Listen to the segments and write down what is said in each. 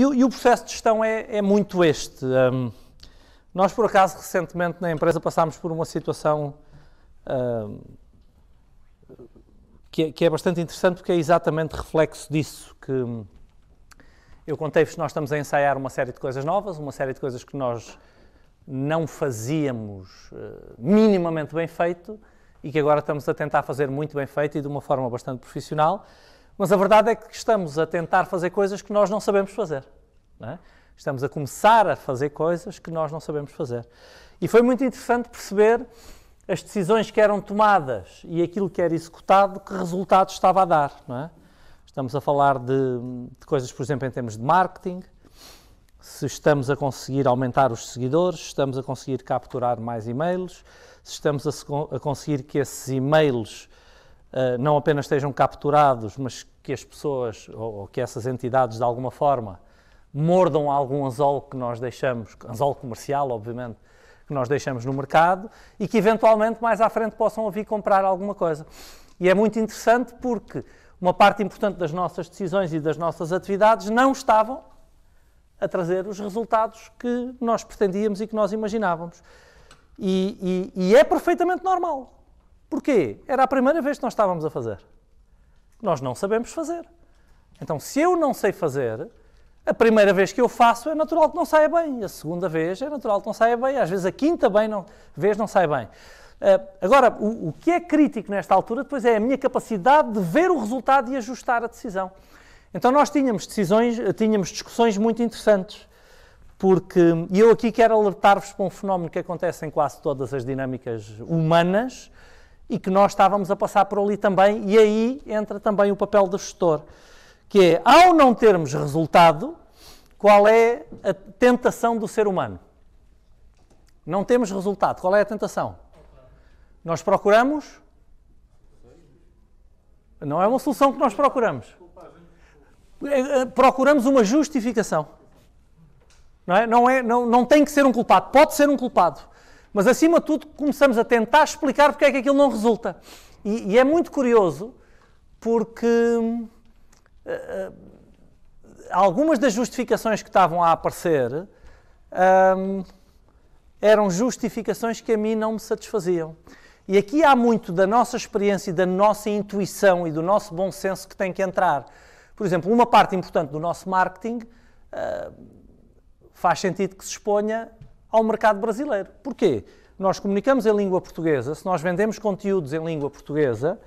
E, e, o processo de gestão é, é muito este. Um, nós, por acaso, recentemente na empresa passámos por uma situação um, que, é, que, é bastante interessante, porque é exatamente reflexo disso que hum, eu contei-vos nós estamos a ensaiar uma série de coisas novas, uma série de coisas que nós não fazíamos hum, minimamente bem feito e que agora estamos a tentar fazer muito bem feito e de uma forma bastante profissional. Mas a verdade é que estamos a tentar fazer coisas que nós não sabemos fazer. Não é? Estamos a começar a fazer coisas que nós não sabemos fazer. E foi muito interessante perceber as decisões que eram tomadas e aquilo que era executado, que resultado estava a dar. Não é? Estamos a falar de, de coisas, por exemplo, em termos de marketing, se estamos a conseguir aumentar os seguidores, se estamos a conseguir capturar mais e-mails, se estamos a, a conseguir que esses e-mails eh, não apenas estejam capturados, mas que as pessoas ou, ou, que essas entidades de alguma forma mordam algum anzol que nós deixamos, anzol comercial, obviamente, que nós deixamos no mercado e que eventualmente mais à frente possam vir comprar alguma coisa. E é muito interessante porque uma parte importante das nossas decisões e das nossas atividades não estavam a trazer os resultados que nós pretendíamos e que nós imaginávamos. E, e, e é perfeitamente normal. Porquê? Era a primeira vez que nós estávamos a fazer. Nós não sabemos fazer. Então, se eu não sei fazer, a primeira vez que eu faço é natural que não saia bem, a segunda vez é natural que não saia bem, às vezes a quinta bem não, vez não sai bem. Uh, agora, o, o, que é crítico nesta altura depois é a minha capacidade de ver o resultado e ajustar a decisão. Então nós tínhamos decisões, eh, tínhamos discussões muito interessantes, porque e eu aqui quero alertar-vos para um fenómeno que acontece em quase todas as dinâmicas humanas, e que nós estávamos a passar por ali também, e aí entra também o papel do gestor, que é, ao não termos resultado, qual é a tentação do ser humano? Não temos resultado, qual é a tentação? Nós procuramos? Não é uma solução que nós procuramos. É, é, procuramos uma justificação. Não, é? Não, é, não, não tem que ser um culpado, pode ser um culpado. Mas, acima de tudo, começamos a tentar explicar porque é que aquilo não resulta. E, e é muito curioso porque uh, algumas das justificações que estavam a aparecer hum, eram justificações que a mim não me satisfaziam. E aqui há muito da nossa experiência e da nossa intuição e do nosso bom senso que tem que entrar. Por exemplo, uma parte importante do nosso marketing eh, faz sentido que se exponha ao mercado brasileiro. Porquê? Nós comunicamos em língua portuguesa, se nós vendemos conteúdos em língua portuguesa,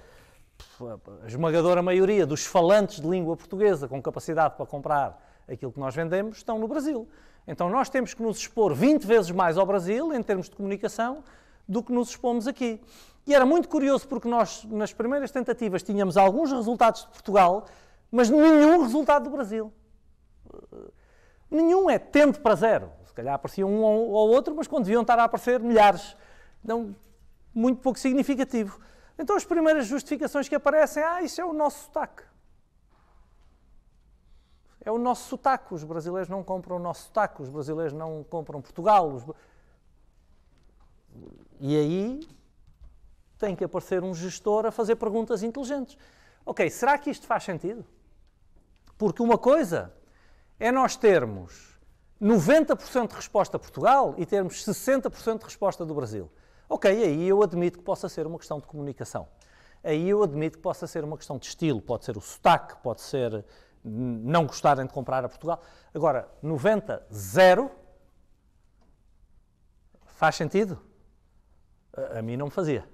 a esmagadora maioria dos falantes de língua portuguesa com capacidade para comprar aquilo que nós vendemos estão no Brasil. Então nós temos que nos expor 20 vezes mais ao Brasil, em termos de comunicação, do que nos expomos aqui. E era muito curioso porque nós, nas primeiras tentativas, tínhamos alguns resultados de Portugal, mas nenhum resultado do Brasil. Nenhum é tende para zero se calhar aparecia um ou outro, mas quando deviam estar a aparecer milhares. Então, muito pouco significativo. Então, as primeiras justificações que aparecem, ah, isso é o nosso sotaque. É o nosso sotaque. Os brasileiros não compram o nosso sotaque, os brasileiros não compram Portugal. Os... E aí tem que aparecer um gestor a fazer perguntas inteligentes. Ok, será que isto faz sentido? Porque uma coisa é nós termos 90% de resposta a Portugal e termos 60% de resposta do Brasil. Ok, aí eu admito que possa ser uma questão de comunicação. Aí eu admito que possa ser uma questão de estilo, pode ser o sotaque, pode ser hum, não gostarem de comprar a Portugal. Agora, 90, 0 faz sentido? A, a mim não me fazia.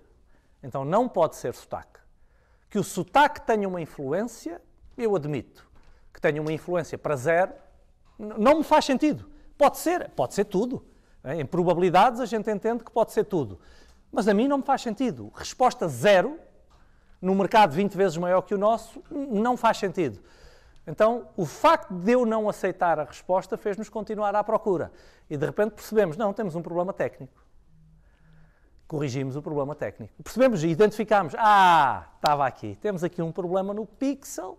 Então não pode ser sotaque. Que o sotaque tenha uma influência, eu admito. Que tenha uma influência para zero, não me faz sentido. Pode ser, pode ser tudo. É, em probabilidades a gente entende que pode ser tudo. Mas a mim não me faz sentido. Resposta zero, num mercado 20 vezes maior que o nosso, não faz sentido. Então, o facto de eu não aceitar a resposta fez-nos continuar à procura. E de repente percebemos, não, temos um problema técnico. Corrigimos o problema técnico. Percebemos, identificámos, ah, estava aqui, temos aqui um problema no pixel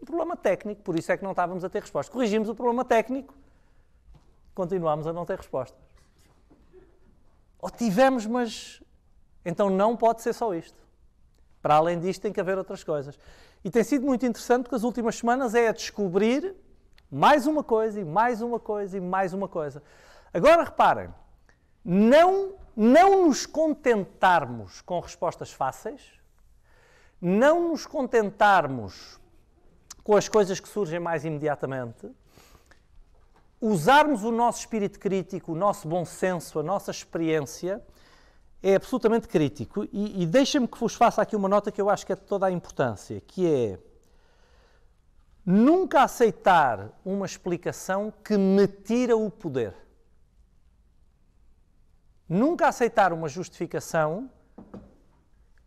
um problema técnico, por isso é que não estávamos a ter resposta. Corrigimos o problema técnico, continuámos a não ter resposta. Ou tivemos, mas então não pode ser só isto. Para além disto, tem que haver outras coisas. E tem sido muito interessante porque as últimas semanas é a descobrir mais uma coisa e mais uma coisa e mais uma coisa. Agora reparem, não, não nos contentarmos com respostas fáceis, não nos contentarmos com as coisas que surgem mais imediatamente, usarmos o nosso espírito crítico, o nosso bom senso, a nossa experiência, é absolutamente crítico. E, e deixem-me que vos faça aqui uma nota que eu acho que é de toda a importância, que é nunca aceitar uma explicação que me tira o poder. Nunca aceitar uma justificação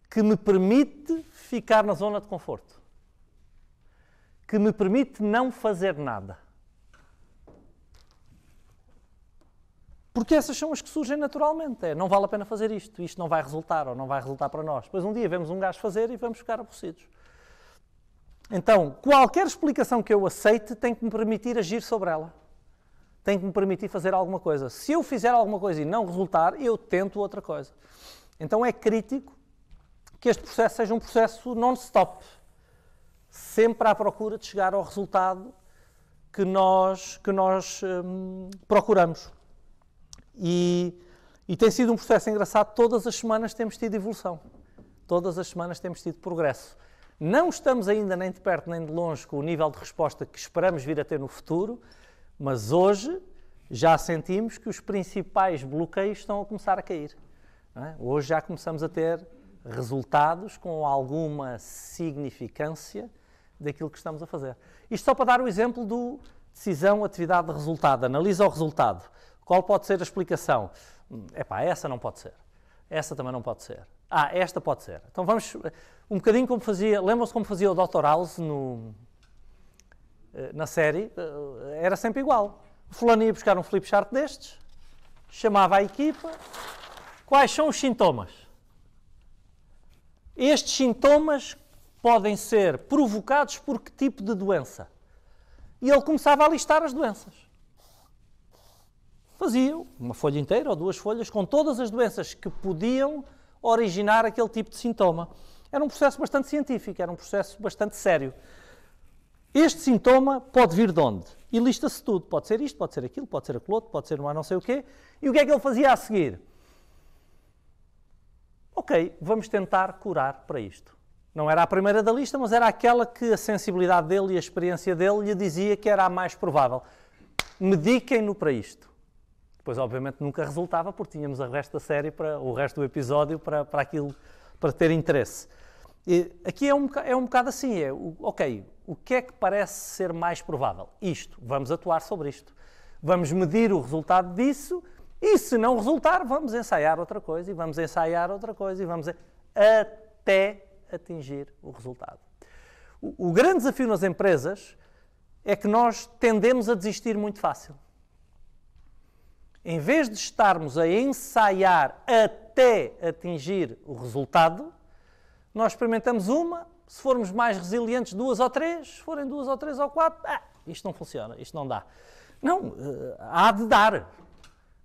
que me permite ficar na zona de conforto que me permite não fazer nada. Porque essas são as que surgem naturalmente. É, não vale a pena fazer isto, isto não vai resultar ou não vai resultar para nós. Pois um dia vemos um gajo fazer e vamos ficar aborrecidos. Então, qualquer explicação que eu aceite tem que me permitir agir sobre ela. Tem que me permitir fazer alguma coisa. Se eu fizer alguma coisa e não resultar, eu tento outra coisa. Então é crítico que este processo seja um processo non-stop, sempre à procura de chegar ao resultado que nós, que nós hum, procuramos. E, e tem sido um processo engraçado, todas as semanas temos tido evolução, todas as semanas temos tido progresso. Não estamos ainda nem de perto nem de longe com o nível de resposta que esperamos vir a ter no futuro, mas hoje já sentimos que os principais bloqueios estão a começar a cair. É? Hoje já começamos a ter resultados com alguma significância daquilo que estamos a fazer. Isto só para dar o exemplo do decisão, atividade, resultado. Analisa o resultado. Qual pode ser a explicação? É essa não pode ser. Essa também não pode ser. Ah, esta pode ser. Então vamos um bocadinho como fazia, lembram-se como fazia o Dr. House no, eh, na série? Eh, era sempre igual. O fulano ia buscar um chart destes, chamava a equipa. Quais são os sintomas? Estes sintomas podem ser provocados por que tipo de doença? E ele começava a listar as doenças. Fazia uma folha inteira ou duas folhas com todas as doenças que podiam originar aquele tipo de sintoma. Era um processo bastante científico, era um processo bastante sério. Este sintoma pode vir de onde? E lista-se tudo. Pode ser isto, pode ser aquilo, pode ser aquilo outro, pode ser uma não sei o quê. E o que é que ele fazia a seguir? Ok, vamos tentar curar para isto. Não era a primeira da lista, mas era aquela que a sensibilidade dele e a experiência dele lhe dizia que era a mais provável. Mediquem-no para isto. Depois, obviamente, nunca resultava, porque tínhamos o resto da série, para, o resto do episódio, para, para aquilo, para ter interesse. E aqui é um, bocado, é um bocado assim, é, ok, o que é que parece ser mais provável? Isto, vamos atuar sobre isto. Vamos medir o resultado disso e se não resultar, vamos ensaiar outra coisa e vamos ensaiar outra coisa e vamos... Até atingir o resultado. O, o grande desafio nas empresas é que nós tendemos a desistir muito fácil. Em vez de estarmos a ensaiar até atingir o resultado, nós experimentamos uma, se formos mais resilientes, duas ou três, se forem duas ou três ou quatro, ah, isto não funciona, isto não dá. Não, eh, há de dar.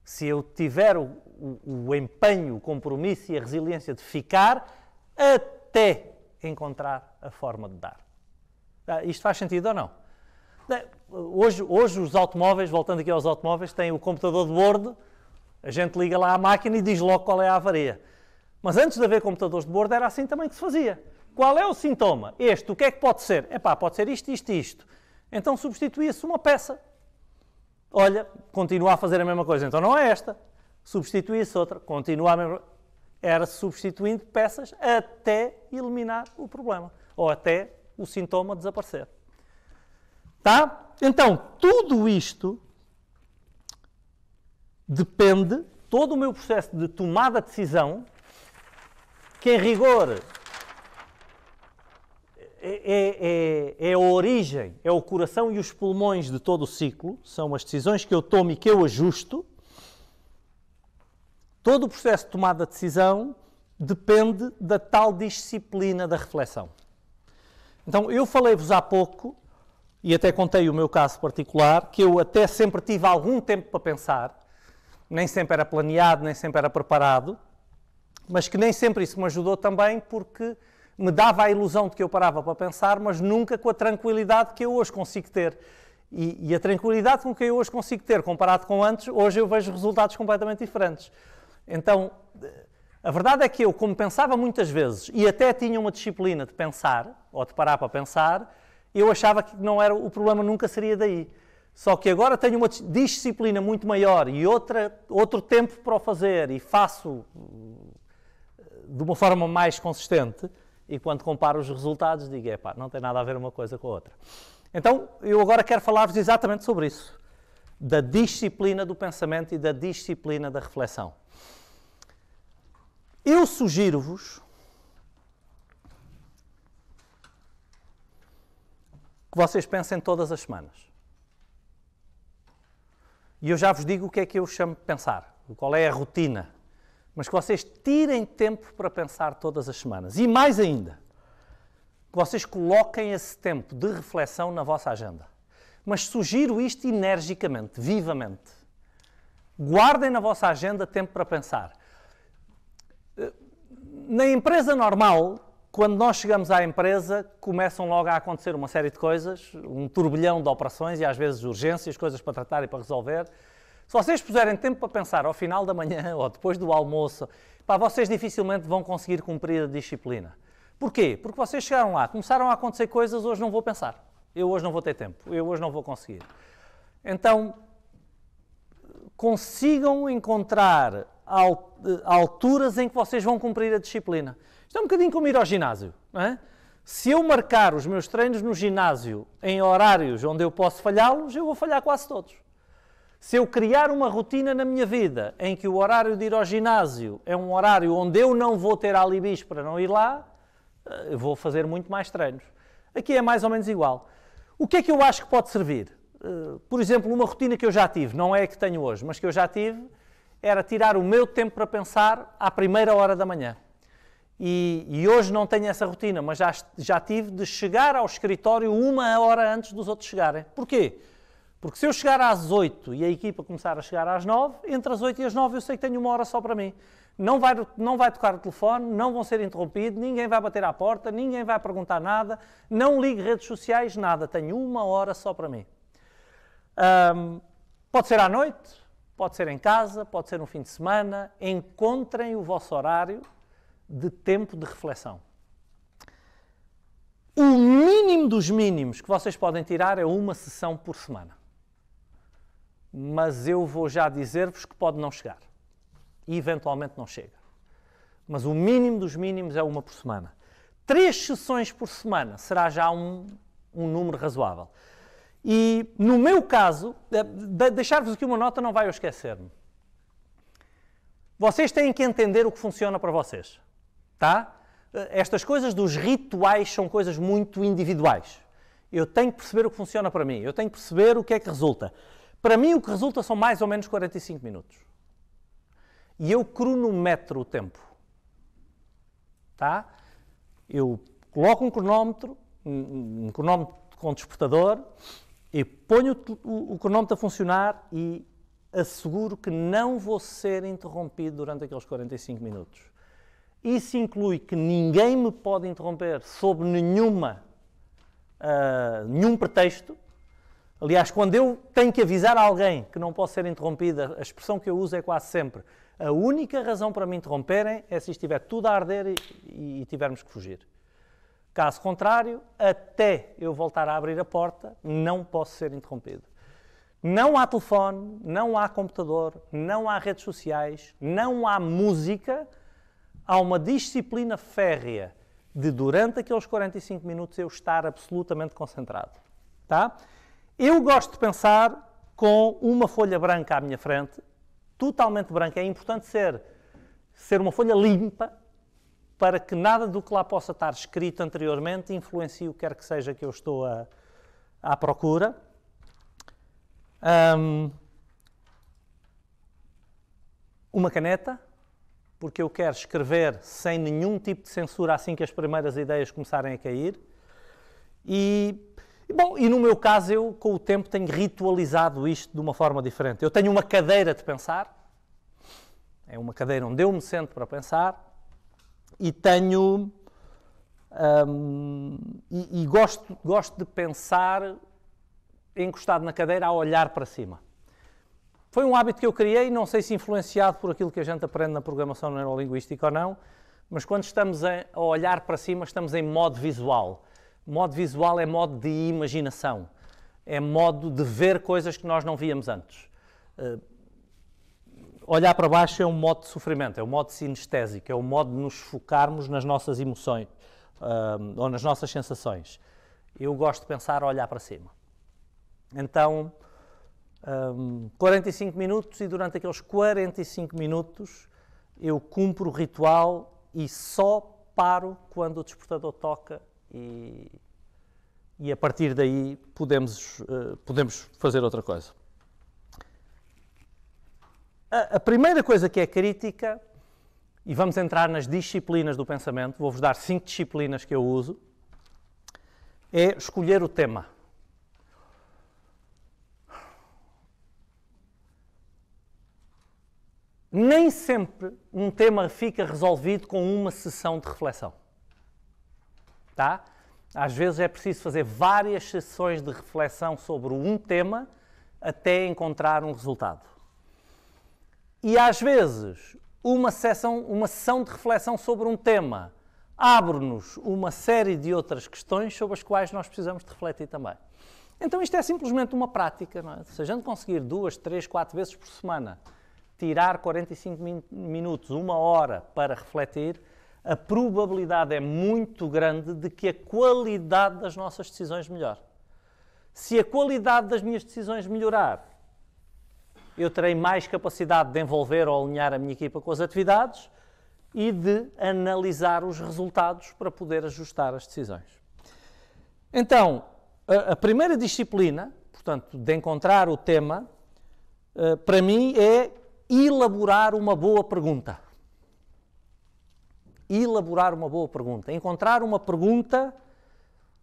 Se eu tiver o, o, o empenho, o compromisso e a resiliência de ficar até até encontrar a forma de dar. Ah, isto faz sentido ou não? Hoje, hoje os automóveis, voltando aqui aos automóveis, têm o computador de bordo, a gente liga lá à máquina e diz logo qual é a avaria. Mas antes de haver computadores de bordo era assim também que se fazia. Qual é o sintoma? Este, o que é que pode ser? É pá, pode ser isto, isto, isto. Então substituía-se uma peça. Olha, continua a fazer a mesma coisa, então não é esta. Substituía-se outra, continua a mesma coisa era substituindo peças até eliminar o problema ou até o sintoma desaparecer. Tá? Então, tudo isto depende, todo o meu processo de tomada de decisão, que em rigor é, é, é, é a origem, é o coração e os pulmões de todo o ciclo, são as decisões que eu tomo e que eu ajusto, Todo o processo de tomada de decisão depende da tal disciplina da reflexão. Então, eu falei-vos há pouco, e até contei o meu caso particular, que eu até sempre tive algum tempo para pensar, nem sempre era planeado, nem sempre era preparado, mas que nem sempre isso me ajudou também, porque me dava a ilusão de que eu parava para pensar, mas nunca com a tranquilidade que eu hoje consigo ter. E, e a tranquilidade com que eu hoje consigo ter, comparado com antes, hoje eu vejo resultados completamente diferentes. Então, a verdade é que eu, como pensava muitas vezes, e até tinha uma disciplina de pensar, ou de parar para pensar, eu achava que não era o problema nunca seria daí. Só que agora tenho uma disciplina muito maior e outra, outro tempo para o fazer e faço hum, de uma forma mais consistente. E quando comparo os resultados, digo: é pá, não tem nada a ver uma coisa com a outra. Então, eu agora quero falar-vos exatamente sobre isso: da disciplina do pensamento e da disciplina da reflexão. Eu sugiro-vos que vocês pensem todas as semanas. E eu já vos digo o que é que eu chamo de pensar, qual é a rotina. Mas que vocês tirem tempo para pensar todas as semanas. E mais ainda, que vocês coloquem esse tempo de reflexão na vossa agenda. Mas sugiro isto energicamente, vivamente. Guardem na vossa agenda tempo para pensar. Na empresa normal, quando nós chegamos à empresa, começam logo a acontecer uma série de coisas, um turbilhão de operações e às vezes urgências, coisas para tratar e para resolver. Se vocês puserem tempo para pensar ao final da manhã ou depois do almoço, pá, vocês dificilmente vão conseguir cumprir a disciplina. Porquê? Porque vocês chegaram lá, começaram a acontecer coisas, hoje não vou pensar. Eu hoje não vou ter tempo, eu hoje não vou conseguir. Então, consigam encontrar eh, alturas em que vocês vão cumprir a disciplina. Isto é um bocadinho como ir ao ginásio, não é? Se eu marcar os meus treinos no ginásio em horários onde eu posso falhá-los, eu vou falhar quase todos. Se eu criar uma rotina na minha vida em que o horário de ir ao ginásio é um horário onde eu não vou ter alibis para não ir lá, eh, eu vou fazer muito mais treinos. Aqui é mais ou menos igual. O que é que eu acho que pode servir? Eh, por exemplo, uma rotina que eu já tive, não é a que tenho hoje, mas que eu já tive, era tirar o meu tempo para pensar à primeira hora da manhã. E, e, hoje não tenho essa rotina, mas já, já tive de chegar ao escritório uma hora antes dos outros chegarem. Porquê? Porque se eu chegar às 8 e a equipa começar a chegar às 9, entre as 8 e as 9 eu sei que tenho uma hora só para mim. Não vai, não vai tocar o telefone, não vão ser interrompidos, ninguém vai bater à porta, ninguém vai perguntar nada, não ligue redes sociais, nada. Tenho uma hora só para mim. Um, pode ser à noite, Pode ser em casa, pode ser no fim de semana. Encontrem o vosso horário de tempo de reflexão. O mínimo dos mínimos que vocês podem tirar é uma sessão por semana. Mas eu vou já dizer-vos que pode não chegar. E eventualmente não chega. Mas o mínimo dos mínimos é uma por semana. Três sessões por semana será já um, um número razoável. E no meu caso, eh, deixar-vos aqui uma nota não vai eu esquecer-me. Vocês têm que entender o que funciona para vocês, tá? Eh, estas coisas dos rituais são coisas muito individuais. Eu tenho que perceber o que funciona para mim, eu tenho que perceber o que é que resulta. Para mim, o que resulta são mais ou menos 45 minutos. E eu cronometro o tempo. Tá? Eu coloco um cronómetro, um cronómetro com despertador, eu ponho o, cronómetro a funcionar e asseguro que não vou ser interrompido durante aqueles 45 minutos. Isso inclui que ninguém me pode interromper sob nenhuma, uh, nenhum pretexto. Aliás, quando eu tenho que avisar alguém que não posso ser interrompida, a expressão que eu uso é quase sempre: a única razão para me interromperem é se estiver tudo a arder e, e tivermos que fugir. Caso contrário, até eu voltar a abrir a porta, não posso ser interrompido. Não há telefone, não há computador, não há redes sociais, não há música. Há uma disciplina férrea de, durante aqueles 45 minutos, eu estar absolutamente concentrado. Tá? Eu gosto de pensar com uma folha branca à minha frente, totalmente branca. É importante ser, ser uma folha limpa, para que nada do que lá possa estar escrito anteriormente influencie o que quer que seja que eu estou a, à procura. Um, uma caneta, porque eu quero escrever sem nenhum tipo de censura assim que as primeiras ideias começarem a cair. E, bom, e no meu caso, eu com o tempo tenho ritualizado isto de uma forma diferente. Eu tenho uma cadeira de pensar, é uma cadeira onde eu me sento para pensar, e tenho. Um, e, e gosto, gosto de pensar encostado na cadeira a olhar para cima. Foi um hábito que eu criei, não sei se influenciado por aquilo que a gente aprende na programação neurolinguística ou não, mas quando estamos a olhar para cima, estamos em modo visual. Modo visual é modo de imaginação, é modo de ver coisas que nós não víamos antes. Eh, olhar para baixo é um modo de sofrimento, é um modo sinestésico, é um modo de nos focarmos nas nossas emoções uh, ou nas nossas sensações. Eu gosto de pensar a olhar para cima. Então, ah, um, 45 minutos e durante aqueles 45 minutos eu cumpro o ritual e só paro quando o despertador toca e, e a partir daí podemos, uh, podemos fazer outra coisa. A, primeira coisa que é crítica, e vamos entrar nas disciplinas do pensamento, vou-vos dar cinco disciplinas que eu uso, é escolher o tema. Nem sempre um tema fica resolvido com uma sessão de reflexão. Tá? Às vezes é preciso fazer várias sessões de reflexão sobre um tema até encontrar um resultado. E às vezes, uma sessão, uma sessão de reflexão sobre um tema abre-nos uma série de outras questões sobre as quais nós precisamos de refletir também. Então isto é simplesmente uma prática, não é? Se a gente conseguir duas, três, quatro vezes por semana tirar 45 min minutos, uma hora para refletir, a probabilidade é muito grande de que a qualidade das nossas decisões melhore. Se a qualidade das minhas decisões melhorar, eu terei mais capacidade de envolver ou alinhar a minha equipa com as atividades e de analisar os resultados para poder ajustar as decisões. Então, a primeira disciplina, portanto, de encontrar o tema, eh, para mim é elaborar uma boa pergunta. Elaborar uma boa pergunta. Encontrar uma pergunta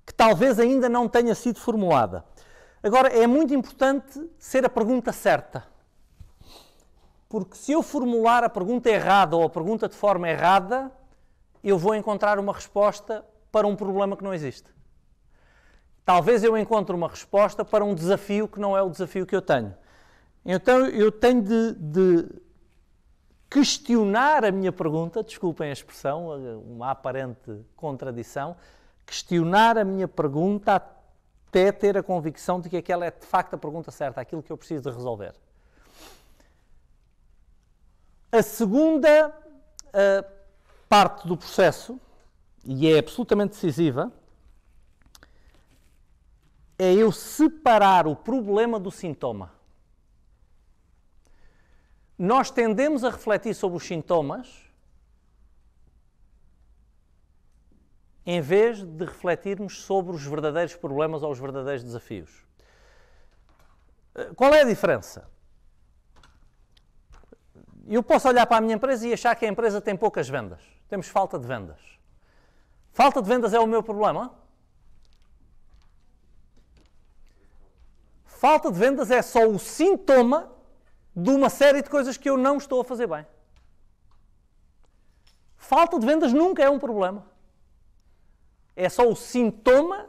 que talvez ainda não tenha sido formulada. Agora, é muito importante ser a pergunta certa. Porque se eu formular a pergunta errada ou a pergunta de forma errada, eu vou encontrar uma resposta para um problema que não existe. Talvez eu encontre uma resposta para um desafio que não é o desafio que eu tenho. Então eu tenho de, de questionar a minha pergunta, desculpem a expressão, uma aparente contradição, questionar a minha pergunta até ter a convicção de que aquela é de facto a pergunta certa, aquilo que eu preciso de resolver. A segunda uh, parte do processo, e é absolutamente decisiva, é eu separar o problema do sintoma. Nós tendemos a refletir sobre os sintomas em vez de refletirmos sobre os verdadeiros problemas ou os verdadeiros desafios. Eh, qual é a diferença? eu posso olhar para a minha empresa e achar que a empresa tem poucas vendas. Temos falta de vendas. Falta de vendas é o meu problema? Falta de vendas é só o sintoma de uma série de coisas que eu não estou a fazer bem. Falta de vendas nunca é um problema. É só o sintoma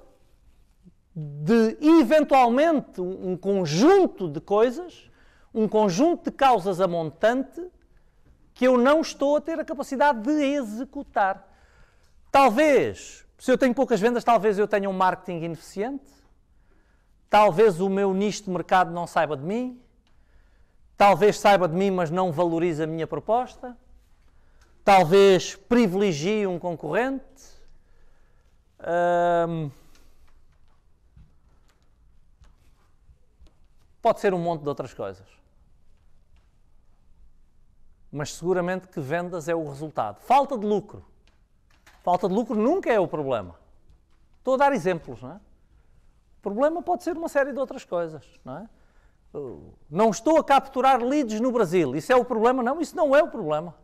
de, eventualmente, um conjunto de coisas um conjunto de causas a montante que eu não estou a ter a capacidade de executar. Talvez, se eu tenho poucas vendas, talvez eu tenha um marketing ineficiente, talvez o meu nicho de mercado não saiba de mim, talvez saiba de mim, mas não valorize a minha proposta, talvez privilegie um concorrente. pode ser um monte de outras coisas mas seguramente que vendas é o resultado. Falta de lucro. Falta de lucro nunca é o problema. Estou a dar exemplos, não é? O problema pode ser uma série de outras coisas, não é? Uh, não estou a capturar leads no Brasil. Isso é o problema? Não, isso não é o problema.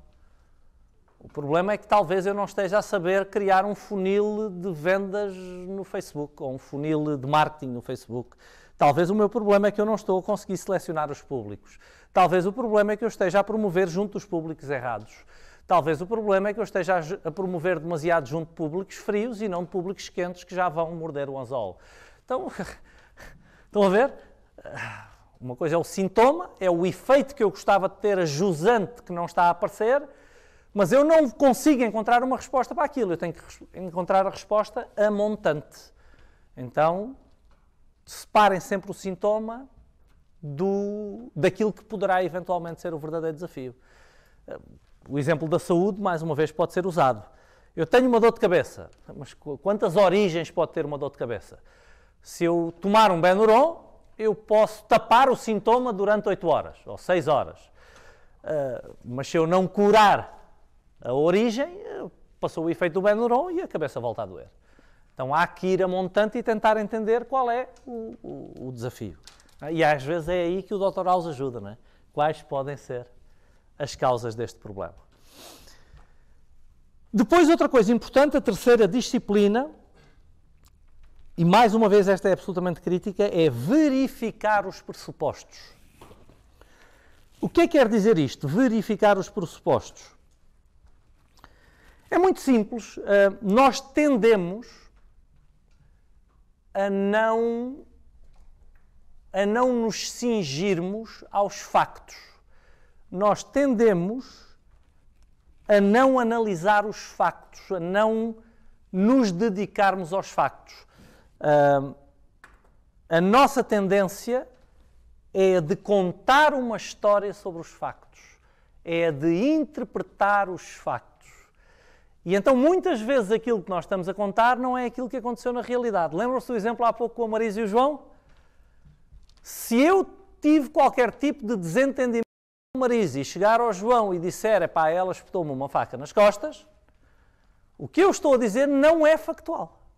O problema é que talvez eu não esteja a saber criar um funil de vendas no Facebook ou um funil de marketing no Facebook. Talvez o meu problema é que eu não estou a conseguir selecionar os públicos. Talvez o problema é que eu esteja a promover junto dos públicos errados. Talvez o problema é que eu esteja a promover demasiado junto de públicos frios e não de públicos quentes que já vão morder o anzol. Então, estão a ver? Uma coisa é o sintoma, é o efeito que eu gostava de ter, a jusante que não está a aparecer, mas eu não consigo encontrar uma resposta para aquilo. Eu tenho que encontrar a resposta a montante. Então, separem sempre o sintoma do, daquilo que poderá eventualmente ser o verdadeiro desafio. O exemplo da saúde, mais uma vez, pode ser usado. Eu tenho uma dor de cabeça, mas quantas origens pode ter uma dor de cabeça? Se eu tomar um Benuron, eu posso tapar o sintoma durante 8 horas ou 6 horas. Uh, mas se eu não curar a origem, eh, passou o efeito do Benuron e a cabeça volta a doer. Então há que ir a montante e tentar entender qual é o, o, o desafio. E às vezes é aí que o Dr. House ajuda, não é? Quais podem ser as causas deste problema? Depois, outra coisa importante, a terceira disciplina, e mais uma vez esta é absolutamente crítica, é verificar os pressupostos. O que é que quer dizer isto? Verificar os pressupostos. É muito simples. Eh, nós tendemos a não, a não nos cingirmos aos factos. Nós tendemos a não analisar os factos, a não nos dedicarmos aos factos. Eh, a nossa tendência é a de contar uma história sobre os factos, é a de interpretar os factos. E então muitas vezes aquilo que nós estamos a contar não é aquilo que aconteceu na realidade. Lembram-se do exemplo há pouco com a Marisa e o João? Se eu tive qualquer tipo de desentendimento com a Marisa e chegar ao João e disser, epá, ela espetou-me uma faca nas costas, o que eu estou a dizer não é factual.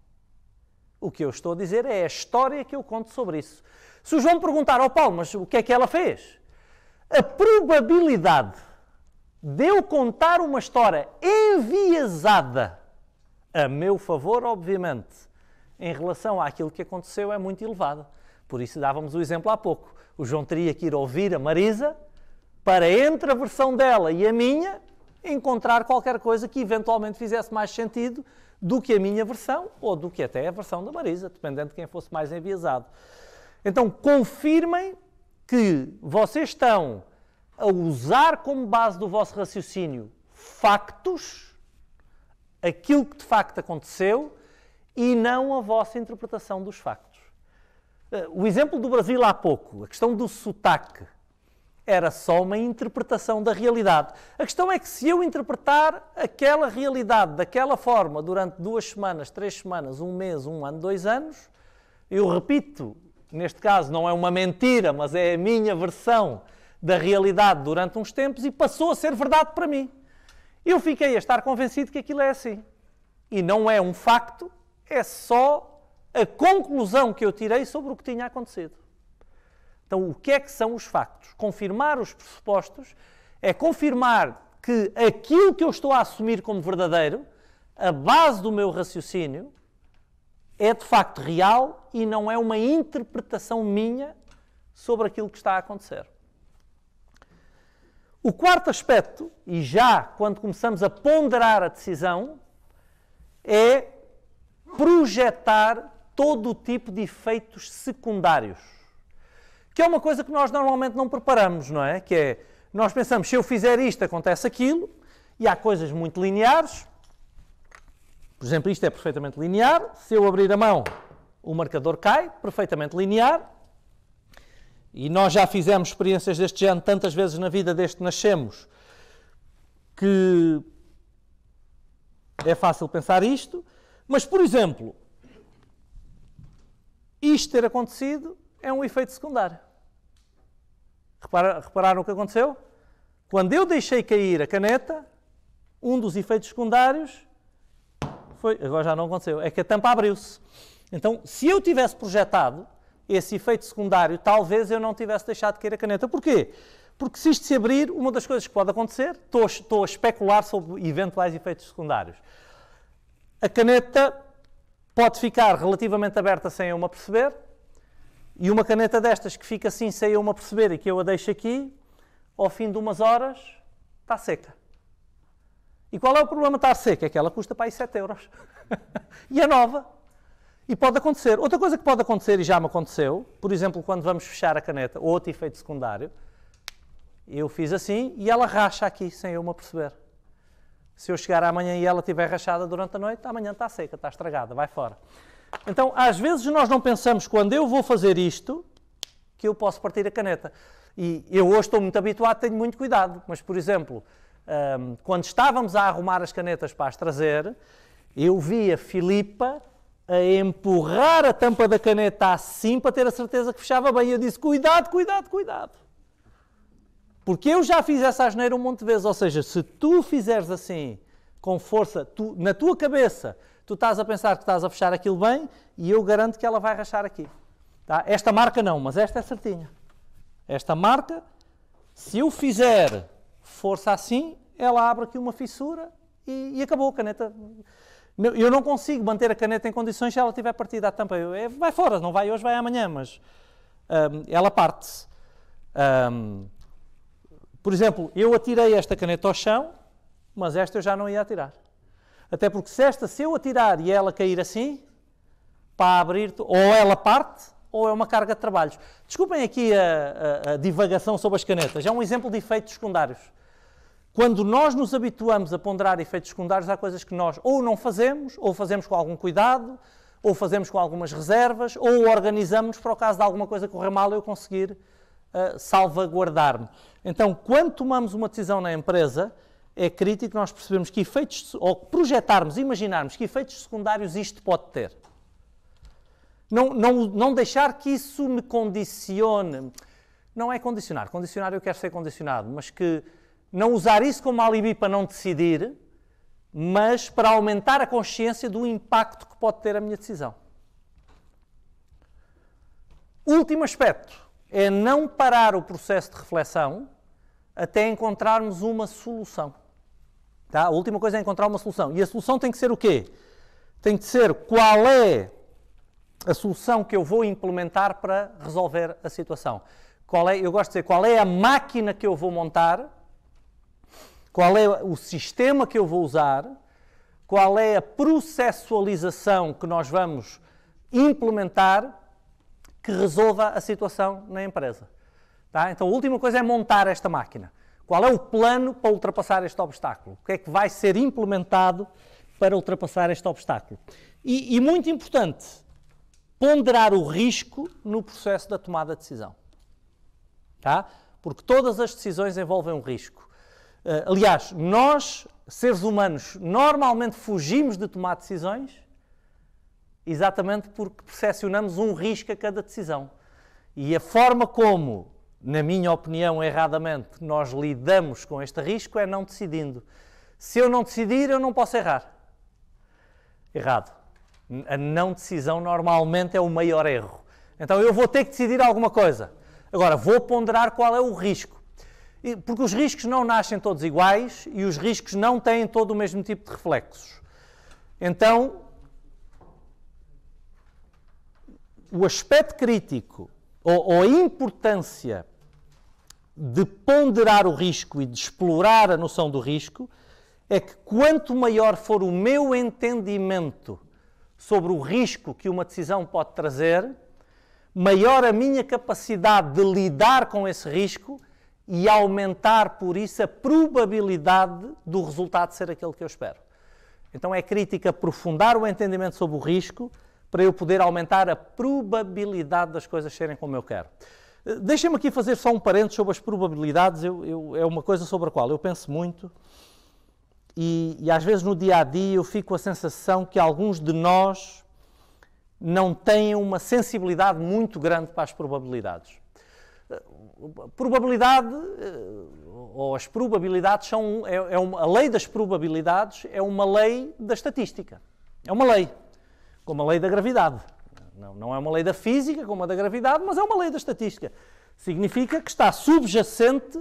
O que eu estou a dizer é a história que eu conto sobre isso. Se o João perguntar ao oh, Paulo, mas o que é que ela fez? A probabilidade deu contar uma história enviesada, a meu favor, obviamente, em relação àquilo que aconteceu, é muito elevada. Por isso dávamos o exemplo há pouco. O João teria que ir ouvir a Marisa para, entre a versão dela e a minha, encontrar qualquer coisa que eventualmente fizesse mais sentido do que a minha versão ou do que até a versão da Marisa, dependendo de quem fosse mais enviesado. Então, confirmem que vocês estão a usar como base do vosso raciocínio factos, aquilo que de facto aconteceu, e não a vossa interpretação dos factos. Eh, o exemplo do Brasil há pouco, a questão do sotaque, era só uma interpretação da realidade. A questão é que se eu interpretar aquela realidade daquela forma durante duas semanas, três semanas, um mês, um ano, dois anos, eu repito, neste caso não é uma mentira, mas é a minha versão da realidade durante uns tempos e passou a ser verdade para mim. Eu fiquei a estar convencido que aquilo é assim. E não é um facto, é só a conclusão que eu tirei sobre o que tinha acontecido. Então, o que é que são os factos? Confirmar os pressupostos é confirmar que aquilo que eu estou a assumir como verdadeiro, a base do meu raciocínio, é de facto real e não é uma interpretação minha sobre aquilo que está a acontecer. O quarto aspecto, e já quando começamos a ponderar a decisão, é projetar todo o tipo de efeitos secundários. Que é uma coisa que nós normalmente não preparamos, não é? Que é, nós pensamos, se eu fizer isto, acontece aquilo, e há coisas muito lineares. Por exemplo, isto é perfeitamente linear. Se eu abrir a mão, o marcador cai, perfeitamente linear. E nós já fizemos experiências deste género tantas vezes na vida desde que nascemos, que é fácil pensar isto, mas, por exemplo, isto ter acontecido é um efeito secundário. repararam o que aconteceu? Quando eu deixei cair a caneta, um dos efeitos secundários foi. Agora já não aconteceu, é que a tampa abriu-se. Então, se eu tivesse projetado, esse efeito secundário, talvez eu não tivesse deixado de cair a caneta. Porquê? Porque se isto se abrir, uma das coisas que pode acontecer, estou, estou a especular sobre eventuais efeitos secundários. A caneta pode ficar relativamente aberta sem eu me aperceber, e uma caneta destas que fica assim sem eu me aperceber e que eu a deixo aqui, ao fim de umas horas, está seca. E qual é o problema de estar seca? É que ela custa para aí 7 euros. e é nova. E pode acontecer. Outra coisa que pode acontecer, e já me aconteceu, por exemplo, quando vamos fechar a caneta, outro efeito secundário, eu fiz assim e ela racha aqui sem eu me aperceber. Se eu chegar amanhã e ela estiver rachada durante a noite, amanhã está seca, está estragada, vai fora. Então, às vezes nós não pensamos, quando eu vou fazer isto, que eu posso partir a caneta. E eu hoje estou muito habituado, tenho muito cuidado. Mas, por exemplo, hum, quando estávamos a arrumar as canetas para as trazer, eu vi a Filipa a empurrar a tampa da caneta assim para ter a certeza que fechava bem. E eu disse: cuidado, cuidado, cuidado. Porque eu já fiz essa asneira um monte de vezes. Ou seja, se tu fizeres assim, com força, tu, na tua cabeça, tu estás a pensar que estás a fechar aquilo bem e eu garanto que ela vai rachar aqui. Tá? Esta marca não, mas esta é certinha. Esta marca, se eu fizer força assim, ela abre aqui uma fissura e, e acabou a caneta. Eu não consigo manter a caneta em condições se ela tiver partida a tampa. Eu, é, vai fora, não vai hoje, vai amanhã, mas um, ela parte. Um, por exemplo, eu atirei esta caneta ao chão, mas esta eu já não ia atirar. Até porque se esta, se eu atirar e ela cair assim, para abrir, ou ela parte, ou é uma carga de trabalhos. Desculpem aqui a, a, a divagação sobre as canetas, é um exemplo de efeitos secundários. Quando nós nos habituamos a ponderar efeitos secundários, há coisas que nós ou não fazemos, ou fazemos com algum cuidado, ou fazemos com algumas reservas, ou organizamos para o caso de alguma coisa correr mal eu conseguir uh, salvaguardar-me. Então, quando tomamos uma decisão na empresa, é crítico nós percebemos que efeitos, ou projetarmos, imaginarmos que efeitos secundários isto pode ter. Não, não, não deixar que isso me condicione. Não é condicionar. Condicionar eu quero ser condicionado, mas que não usar isso como alibi para não decidir, mas para aumentar a consciência do impacto que pode ter a minha decisão. Último aspecto é não parar o processo de reflexão até encontrarmos uma solução. Tá? A última coisa é encontrar uma solução. E a solução tem que ser o quê? Tem que ser qual é a solução que eu vou implementar para resolver a situação. Qual é, eu gosto de dizer, qual é a máquina que eu vou montar qual é o sistema que eu vou usar, qual é a processualização que nós vamos implementar que resolva a situação na empresa. Tá? Então, a última coisa é montar esta máquina. Qual é o plano para ultrapassar este obstáculo? O que é que vai ser implementado para ultrapassar este obstáculo? E, e muito importante, ponderar o risco no processo da tomada de decisão. Tá? Porque todas as decisões envolvem um risco. Eh, aliás, nós, seres humanos, normalmente fugimos de tomar decisões exatamente porque percepcionamos um risco a cada decisão. E a forma como, na minha opinião, erradamente, nós lidamos com este risco é não decidindo. Se eu não decidir, eu não posso errar. Errado. A não decisão normalmente é o maior erro. Então eu vou ter que decidir alguma coisa. Agora, vou ponderar qual é o risco. Porque os riscos não nascem todos iguais e os riscos não têm todo o mesmo tipo de reflexos. Então, o aspecto crítico ou, ou a importância de ponderar o risco e de explorar a noção do risco é que quanto maior for o meu entendimento sobre o risco que uma decisão pode trazer, maior a minha capacidade de lidar com esse risco e aumentar por isso a probabilidade do resultado ser aquele que eu espero. Então é crítica aprofundar o entendimento sobre o risco para eu poder aumentar a probabilidade das coisas serem como eu quero. Eh, deixem-me aqui fazer só um parênteses sobre as probabilidades, eu, eu, é uma coisa sobre a qual eu penso muito e, e às vezes no dia a dia eu fico com a sensação que alguns de nós não têm uma sensibilidade muito grande para as probabilidades probabilidade, eh, ou as probabilidades são, é, é uma, a lei das probabilidades é uma lei da estatística. É uma lei, como a lei da gravidade. Não, não é uma lei da física, como a da gravidade, mas é uma lei da estatística. Significa que está subjacente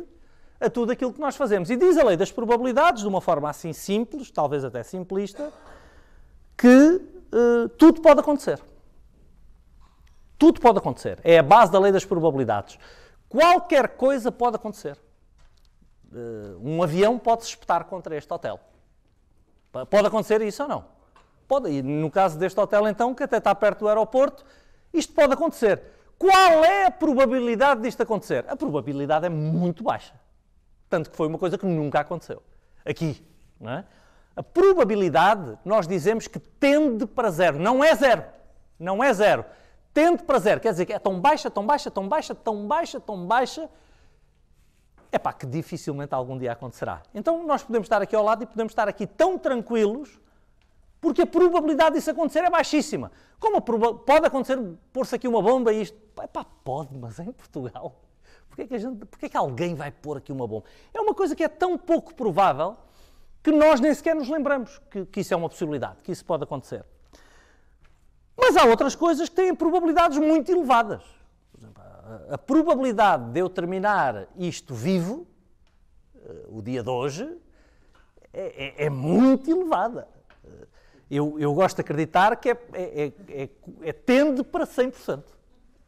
a tudo aquilo que nós fazemos. E diz a lei das probabilidades, de uma forma assim simples, talvez até simplista, que uh, tudo pode acontecer. Tudo pode acontecer. É a base da lei das probabilidades. Qualquer coisa pode acontecer. Eh, um avião pode se espetar contra este hotel. Pode acontecer isso ou não? Pode. E no caso deste hotel, então, que até está perto do aeroporto, isto pode acontecer. Qual é a probabilidade disto acontecer? A probabilidade é muito baixa. Tanto que foi uma coisa que nunca aconteceu. Aqui. Não é? A probabilidade, nós dizemos que tende para zero. Não é zero. Não é zero tendo zero quer dizer que é tão baixa, tão baixa, tão baixa, tão baixa, tão baixa, é pá, que dificilmente algum dia acontecerá. Então nós podemos estar aqui ao lado e podemos estar aqui tão tranquilos, porque a probabilidade disso acontecer é baixíssima. Como pode acontecer pôr-se aqui uma bomba e isto? É pá, pode, mas é em Portugal. Porquê que, gente, porquê é que alguém vai pôr aqui uma bomba? É uma coisa que é tão pouco provável que nós nem sequer nos lembramos que, que isso é uma possibilidade, que isso pode acontecer. Mas há outras coisas que têm probabilidades muito elevadas. Por exemplo, a probabilidade de eu terminar isto vivo, eh, o dia de hoje, é, é, é muito elevada. Eh, eu, eu, gosto de acreditar que é, é, é, é, é tende para 100%.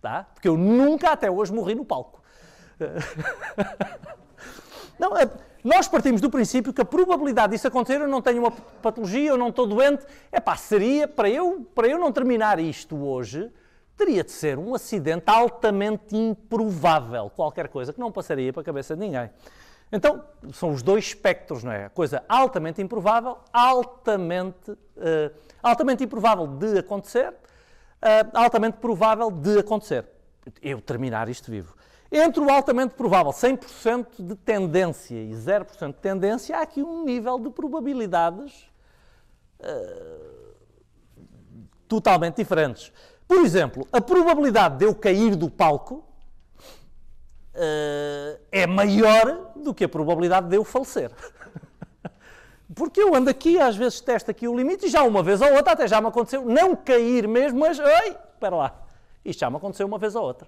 Tá? Porque eu nunca até hoje morri no palco. Não, é nós partimos do princípio que a probabilidade disso acontecer, eu não tenho uma patologia, eu não estou doente, é pá, seria, para eu, para eu não terminar isto hoje, teria de ser um acidente altamente improvável, qualquer coisa que não passaria para a cabeça de ninguém. Então, são os dois espectros, não é? coisa altamente improvável, altamente, uh, altamente improvável de acontecer, uh, altamente provável de acontecer. Eu terminar isto vivo. Entre o altamente provável, 100% de tendência e 0% de tendência, há aqui um nível de probabilidades uh, totalmente diferentes. Por exemplo, a probabilidade de eu cair do palco uh, é maior do que a probabilidade de eu falecer. Porque eu ando aqui, às vezes testo aqui o limite, e já uma vez ou outra, até já me aconteceu, não cair mesmo, mas, oi, espera lá, isto já me aconteceu uma vez ou outra.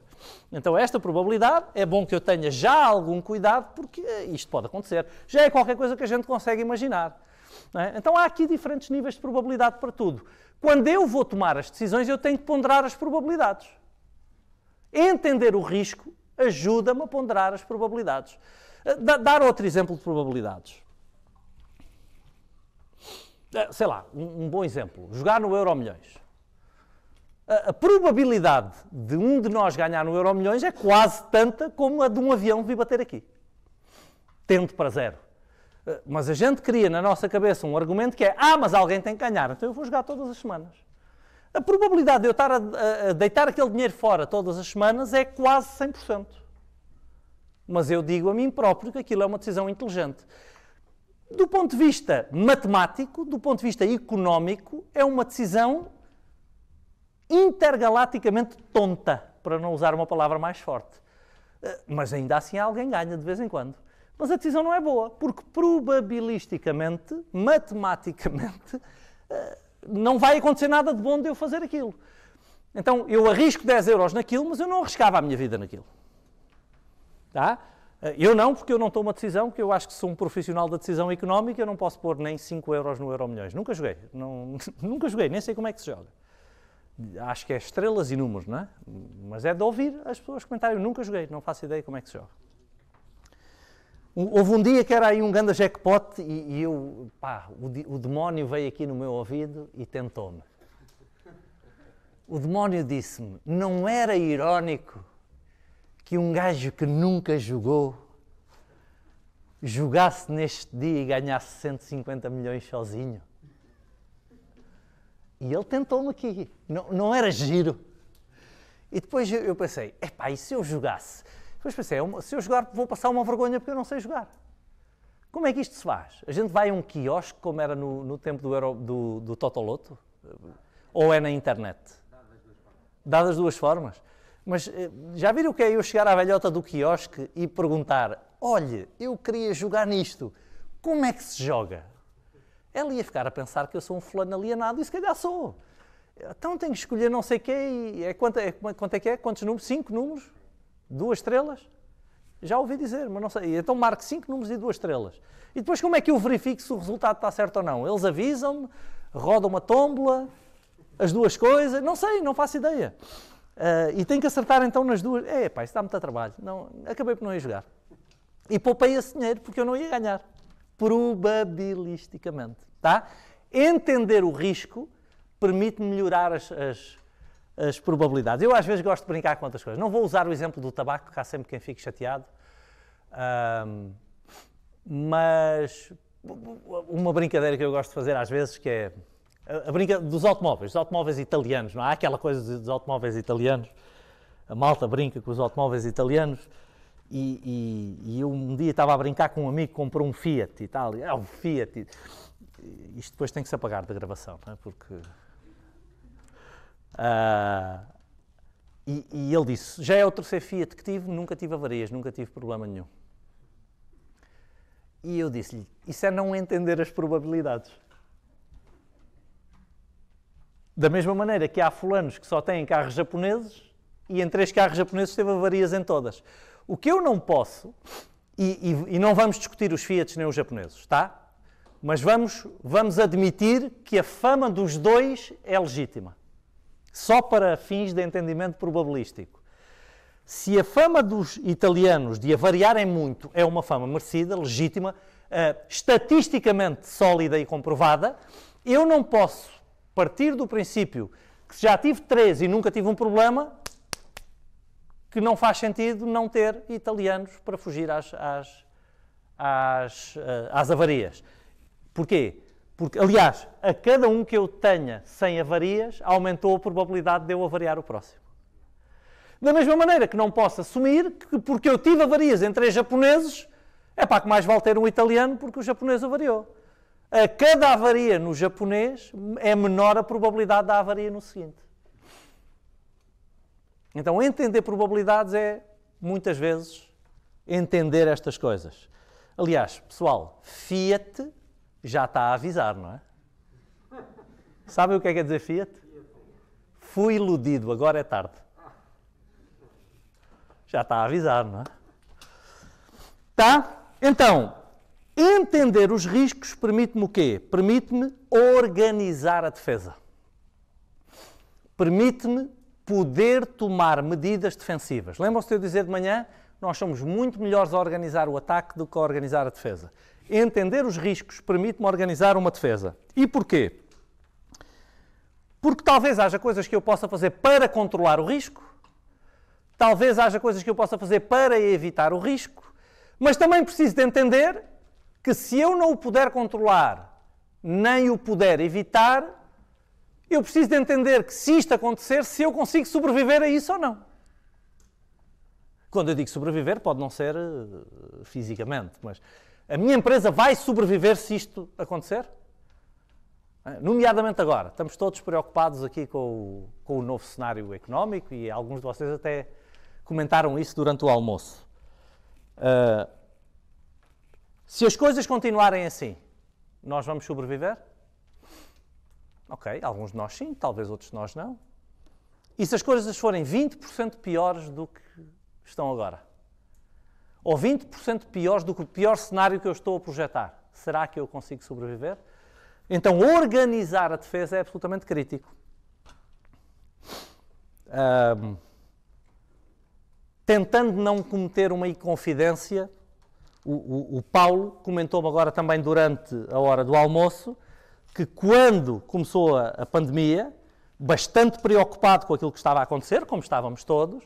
Então, esta probabilidade é bom que eu tenha já algum cuidado, porque isto pode acontecer. Já é qualquer coisa que a gente consegue imaginar. É? Então, há aqui diferentes níveis de probabilidade para tudo. Quando eu vou tomar as decisões, eu tenho que ponderar as probabilidades. Entender o risco ajuda-me a ponderar as probabilidades. Eh, dar outro exemplo de probabilidades. Eh, sei lá, um bom exemplo. Jogar no Euro Milhões a, probabilidade de um de nós ganhar no Euro Milhões é quase tanta como a de um avião vir bater aqui. Tendo para zero. Eh, mas a gente cria na nossa cabeça um argumento que é: ah, mas alguém tem que ganhar, então eu vou jogar todas as semanas. A probabilidade de eu estar a, a deitar aquele dinheiro fora todas as semanas é quase 100%. Mas eu digo a mim próprio que aquilo é uma decisão inteligente. Do ponto de vista matemático, do ponto de vista económico, é uma decisão intergalaticamente tonta, para não usar uma palavra mais forte. Eh, mas ainda assim alguém ganha de vez em quando. Mas a decisão não é boa, porque probabilisticamente, matematicamente, eh, não vai acontecer nada de bom de eu fazer aquilo. Então eu arrisco 10 euros naquilo, mas eu não arriscava a minha vida naquilo. Tá? Eh, eu não, porque eu não tomo uma decisão, porque eu acho que sou um profissional da decisão económica, eu não posso pôr nem 5 euros no Euro Milhões. Nunca joguei, não, nunca joguei, nem sei como é que se joga acho que é estrelas e números, não é? Mas é de ouvir as pessoas comentarem. Eu nunca joguei, não faço ideia como é que se joga. Houve um dia que era aí um grande jackpot e, e eu, pá, o, o demónio veio aqui no meu ouvido e tentou-me. O demónio disse-me: não era irónico que um gajo que nunca jogou jogasse neste dia e ganhasse 150 milhões sozinho? E ele tentou-me aqui. Não, não era giro. E depois eu pensei, epá, e se eu jogasse? Depois pensei, é se eu jogar vou passar uma vergonha porque eu não sei jogar. Como é que isto se faz? A gente vai a um quiosque, como era no, no tempo do, Euro, do, do Totoloto? Ou é na internet? Dadas duas formas. Mas eh, já viram o que é eu chegar à velhota do quiosque e perguntar: olhe, eu queria jogar nisto, como é que se joga? Ela ia ficar a pensar que eu sou um fulano alienado e se calhar sou. Então tenho que escolher não sei quê e é quanto, é, é, quanto é que é? Quantos números? Cinco números? Duas estrelas? Já ouvi dizer, mas não sei. Então marco cinco números e duas estrelas. E depois como é que eu verifico se o resultado está certo ou não? Eles avisam-me, rodam uma tómbola, as duas coisas, não sei, não faço ideia. Uh, e tenho que acertar então nas duas. É, pá, isso dá muito trabalho. Não, acabei por não ir jogar. E poupei esse dinheiro porque eu não ia ganhar probabilisticamente. Tá? Entender o risco permite melhorar as, as, as, probabilidades. Eu às vezes gosto de brincar com outras coisas. Não vou usar o exemplo do tabaco, que há sempre quem fique chateado. Um, mas uma brincadeira que eu gosto de fazer às vezes que é a brinca dos automóveis, dos automóveis italianos, não é? há aquela coisa dos automóveis italianos. A malta brinca com os automóveis italianos. E, e, e, eu um dia estava a brincar com um amigo que comprou um Fiat e tal, é um Fiat. E... Isto depois tem que se apagar da gravação, não é? Porque. Uh, e, e, ele disse: Já é o terceiro Fiat que tive, nunca tive avarias, nunca tive problema nenhum. E eu disse-lhe: Isso é não entender as probabilidades. Da mesma maneira que há fulanos que só têm carros japoneses e em três carros japoneses teve avarias em todas. O que eu não posso, e, e, e não vamos discutir os Fiat nem os japoneses, tá? Mas vamos, vamos admitir que a fama dos dois é legítima, só para fins de entendimento probabilístico. Se a fama dos italianos de a variarem muito é uma fama merecida, legítima, uh, estatisticamente sólida e comprovada, eu não posso partir do princípio que já tive três e nunca tive um problema, que não faz sentido não ter italianos para fugir às, às, às, eh, às avarias. Porquê? Porque, aliás, a cada um que eu tenha sem avarias, aumentou a probabilidade de eu avariar o próximo. Da mesma maneira que não posso assumir que, porque eu tive avarias em três japoneses, é pá, que mais vale ter um italiano porque o japonês avariou. A cada avaria no japonês é menor a probabilidade da avaria no seguinte. Então, entender probabilidades é, muitas vezes, entender estas coisas. Aliás, pessoal, Fiat já está a avisar, não é? Sabem o que é que quer é dizer Fiat? Fui iludido, agora é tarde. Já está a avisar, não é? Tá? Então, entender os riscos permite-me o quê? Permite-me organizar a defesa. Permite-me poder tomar medidas defensivas. Lembram-se de eu dizer de manhã? Nós somos muito melhores a organizar o ataque do que a organizar a defesa. Entender os riscos permite-me organizar uma defesa. E porquê? Porque talvez haja coisas que eu possa fazer para controlar o risco, talvez haja coisas que eu possa fazer para evitar o risco, mas também preciso de entender que se eu não o puder controlar, nem o puder evitar, eu preciso de entender que se isto acontecer, se eu consigo sobreviver a isso ou não. Quando eu digo sobreviver, pode não ser uh, fisicamente, mas a minha empresa vai sobreviver se isto acontecer? Eh, nomeadamente agora, estamos todos preocupados aqui com o, com o novo cenário económico e alguns de vocês até comentaram isso durante o almoço. Uh, se as coisas continuarem assim, nós vamos sobreviver? Ok, alguns de nós sim, talvez outros de nós não. E se as coisas forem 20% piores do que estão agora? Ou 20% piores do que o pior cenário que eu estou a projetar? Será que eu consigo sobreviver? Então, organizar a defesa é absolutamente crítico. Um, tentando não cometer uma inconfidência, o, o, o Paulo comentou-me agora também durante a hora do almoço que quando começou a, a pandemia, bastante preocupado com aquilo que estava a acontecer, como estávamos todos,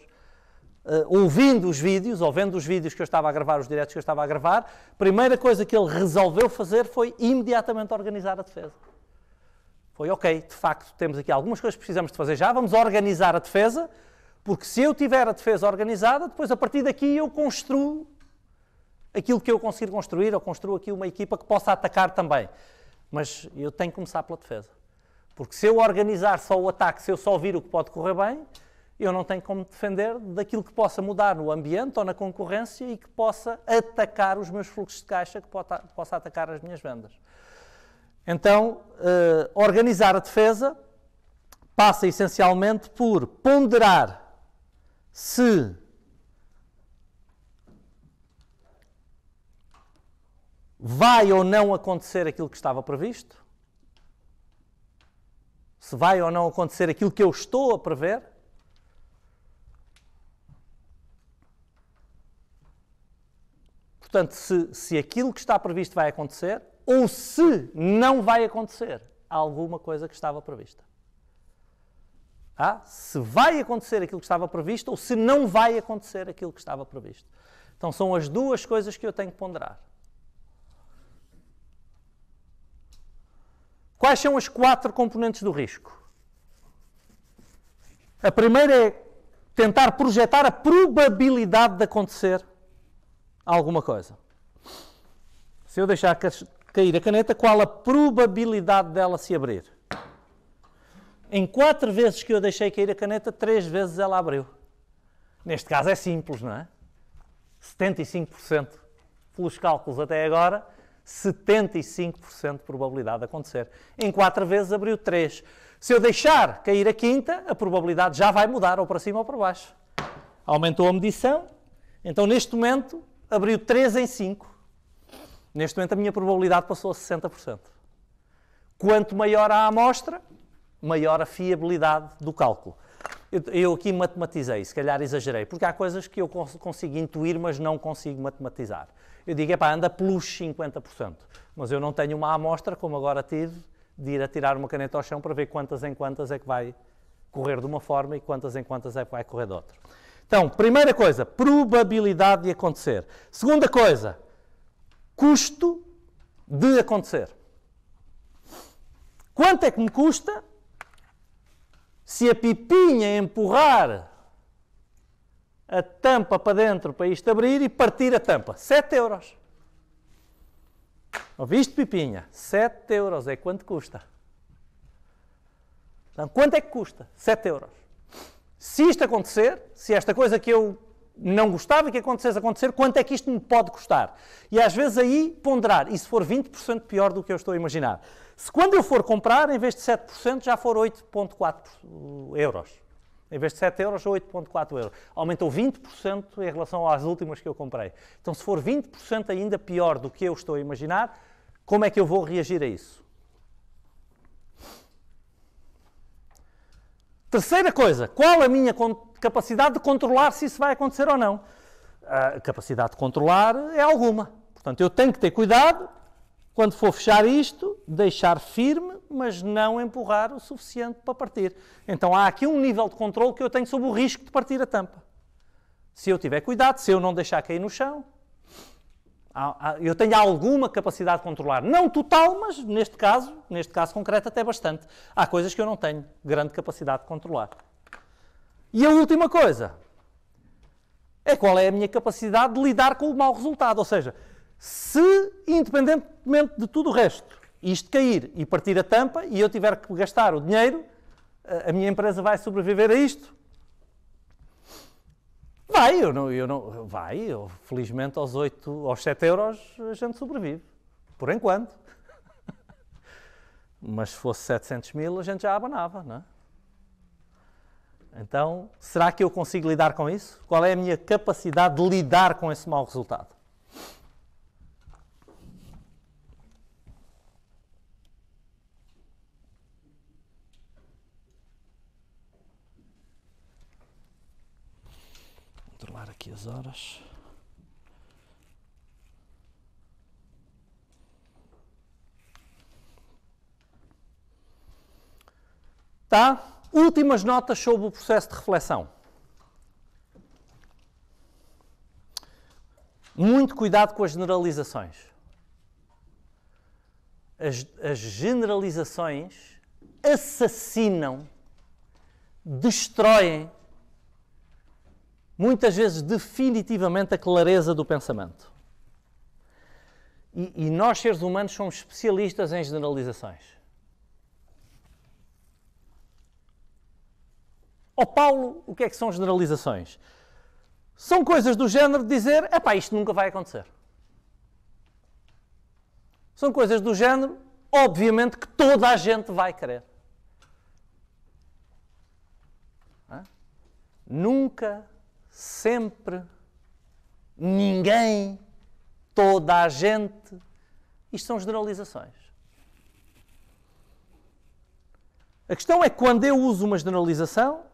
Uh, ouvindo os vídeos, ou vendo os vídeos que eu estava a gravar, os diretos que eu estava a gravar, a primeira coisa que ele resolveu fazer foi imediatamente organizar a defesa. Foi, ok, de facto, temos aqui algumas coisas que precisamos de fazer já, vamos organizar a defesa, porque se eu tiver a defesa organizada, depois a partir daqui eu construo aquilo que eu conseguir construir, ou construo aqui uma equipa que possa atacar também. Mas eu tenho que começar pela defesa. Porque se eu organizar só o ataque, se eu só vir o que pode correr bem, eu não tenho como defender daquilo que possa mudar no ambiente ou na concorrência e que possa atacar os meus fluxos de caixa, que possa atacar as minhas vendas. Então, eh, organizar a defesa passa essencialmente por ponderar se vai ou não acontecer aquilo que estava previsto? Se vai ou não acontecer aquilo que eu estou a prever? Portanto, se, se aquilo que está previsto vai acontecer, ou se não vai acontecer alguma coisa que estava prevista. Ah, se vai acontecer aquilo que estava previsto ou se não vai acontecer aquilo que estava previsto. Então, são as duas coisas que eu tenho que ponderar. Quais são as quatro componentes do risco? A primeira é tentar projetar a probabilidade de acontecer alguma coisa. Se eu deixar cair a caneta, qual a probabilidade dela se abrir? Em quatro vezes que eu deixei cair a caneta, três vezes ela abriu. Neste caso é simples, não é? 75% pelos cálculos até agora, 75% de probabilidade de acontecer. Em quatro vezes abriu três. Se eu deixar cair a quinta, a probabilidade já vai mudar, ou para cima ou para baixo. Aumentou a medição, então neste momento abriu 3 em 5. Neste momento a minha probabilidade passou a 60%. Quanto maior a amostra, maior a fiabilidade do cálculo. Eu, aqui matematizei, se calhar exagerei, porque há coisas que eu consigo intuir, mas não consigo matematizar. Eu digo, é pá, anda pelos 50%, mas eu não tenho uma amostra, como agora tive, de ir a tirar uma caneta ao chão para ver quantas em quantas é que vai correr de uma forma e quantas em quantas é que vai correr de outra. Então, primeira coisa, probabilidade de acontecer. Segunda coisa, custo de acontecer. Quanto é que me custa se a pipinha empurrar a tampa para dentro para isto abrir e partir a tampa. 7 euros. Ouviste, Pipinha? 7 euros é quanto custa. Então, quanto é que custa? 7 euros. Se isto acontecer, se esta coisa que eu não gostava que acontecesse acontecer, quanto é que isto me pode custar? E às vezes aí ponderar, e se for 20% pior do que eu estou a imaginar? Se quando eu for comprar, em vez de 7%, já for 8,4 euros. Em vez de 7 euros, 8,4 euros. Aumentou 20% em relação às últimas que eu comprei. Então, se for 20% ainda pior do que eu estou a imaginar, como é que eu vou reagir a isso? Terceira coisa, qual a minha capacidade de controlar se isso vai acontecer ou não? A capacidade de controlar é alguma. Portanto, eu tenho que ter cuidado quando for fechar isto, deixar firme, mas não empurrar o suficiente para partir. Então há aqui um nível de controle que eu tenho sobre o risco de partir a tampa. Se eu tiver cuidado, se eu não deixar cair no chão, eu tenho alguma capacidade de controlar. Não total, mas neste caso, neste caso concreto, até bastante. Há coisas que eu não tenho grande capacidade de controlar. E a última coisa é qual é a minha capacidade de lidar com o mau resultado. Ou seja, se independentemente de tudo o resto, isto cair e partir a tampa e eu tiver que gastar o dinheiro, a minha empresa vai sobreviver a isto? Vai, eu não, eu não, vai, eu, felizmente aos 8, aos 7 euros a gente sobrevive, por enquanto. Mas se fosse 700 mil a gente já abanava, não é? Então, será que eu consigo lidar com isso? Qual é a minha capacidade de lidar com esse mau resultado? aqui as horas. Tá? Últimas notas sobre o processo de reflexão. Muito cuidado com as generalizações. As, as generalizações assassinam, destroem muitas vezes definitivamente a clareza do pensamento. E, e, nós, seres humanos, somos especialistas em generalizações. Ó oh, Paulo, o que é que são generalizações? São coisas do género de dizer, epá, isto nunca vai acontecer. São coisas do género, obviamente, que toda a gente vai querer. Hã? Nunca sempre, ninguém, toda a gente. Isto são generalizações. A questão é quando eu uso uma generalização,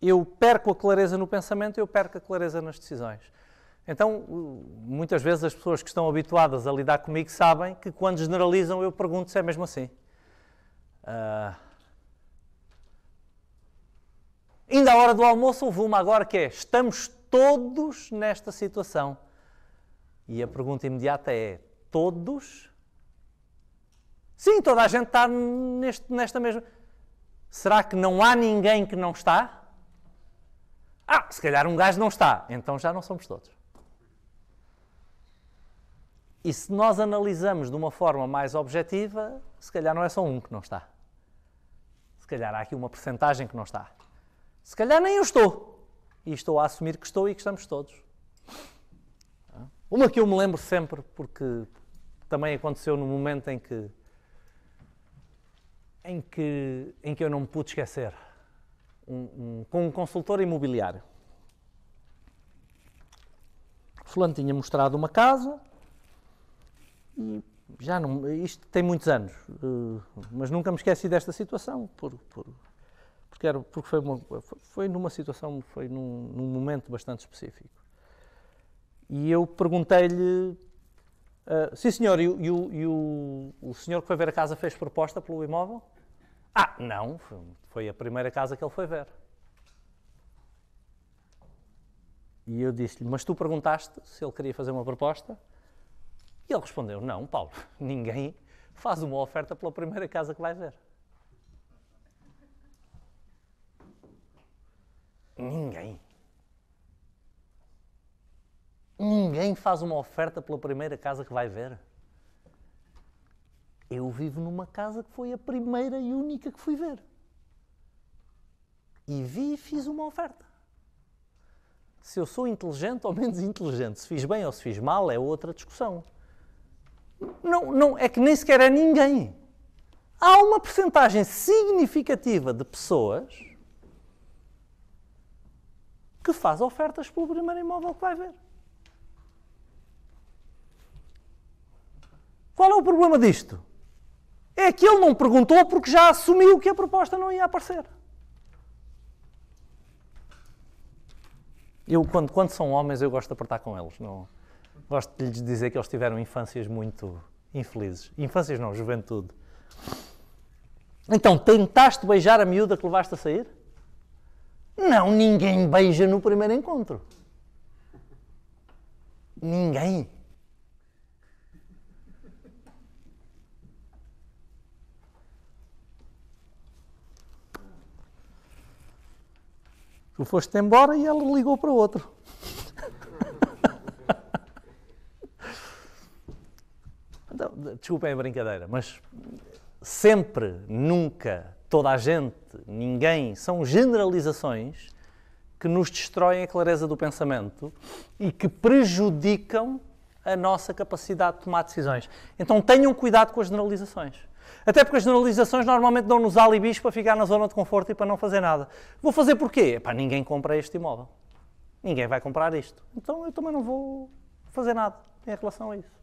eu perco a clareza no pensamento, eu perco a clareza nas decisões. Então, muitas vezes as pessoas que estão habituadas a lidar comigo sabem que quando generalizam eu pergunto se é mesmo assim. Uh, Ainda à hora do almoço houve uma agora que é: estamos todos nesta situação. E a pergunta imediata é: todos? Sim, toda a gente está neste, nesta mesma. Será que não há ninguém que não está? Ah, se calhar um gajo não está, então já não somos todos. E se nós analisamos de uma forma mais objetiva, se calhar não é só um que não está. Se calhar há aqui uma percentagem que não está. Se calhar nem eu estou. E estou a assumir que estou e que estamos todos. Uma que eu me lembro sempre, porque também aconteceu no momento em que em que, em que eu não me pude esquecer, um, um, com um consultor imobiliário. O fulano tinha mostrado uma casa e já não. Isto tem muitos anos, eh, mas nunca me esqueci desta situação, por, por porque, era, porque foi, uma, foi numa situação, foi num, num momento bastante específico. E eu perguntei-lhe, uh, sim senhor, e, o, e o, o senhor que foi ver a casa fez proposta pelo imóvel? Ah, não, foi a primeira casa que ele foi ver. E eu disse-lhe, mas tu perguntaste se ele queria fazer uma proposta? E ele respondeu, não, Paulo, ninguém faz uma oferta pela primeira casa que vai ver. Ninguém. Ninguém faz uma oferta pela primeira casa que vai ver. Eu vivo numa casa que foi a primeira e única que fui ver. E vi e fiz uma oferta. Se eu sou inteligente ou menos inteligente, se fiz bem ou se fiz mal, é outra discussão. Não, não, é que nem sequer é ninguém. Há uma percentagem significativa de pessoas que faz ofertas pelo primeiro imóvel que vai ver. Qual é o problema disto? É que ele não perguntou porque já assumiu que a proposta não ia aparecer. Eu, quando, quando são homens, eu gosto de apertar com eles. Não, gosto de lhes dizer que eles tiveram infâncias muito infelizes. Infâncias não, juventude. Então, tentaste beijar a miúda que levaste a sair? Não, ninguém beija no primeiro encontro. Ninguém. Tu foste embora e ela ligou para outro. então, desculpem a brincadeira, mas sempre, nunca toda a gente, ninguém, são generalizações que nos destroem a clareza do pensamento e que prejudicam a nossa capacidade de tomar decisões. Então tenham cuidado com as generalizações. Até porque as generalizações normalmente dão-nos alibis para ficar na zona de conforto e para não fazer nada. Vou fazer porquê? Para ninguém compra este imóvel. Ninguém vai comprar isto. Então eu também não vou fazer nada em relação a isso.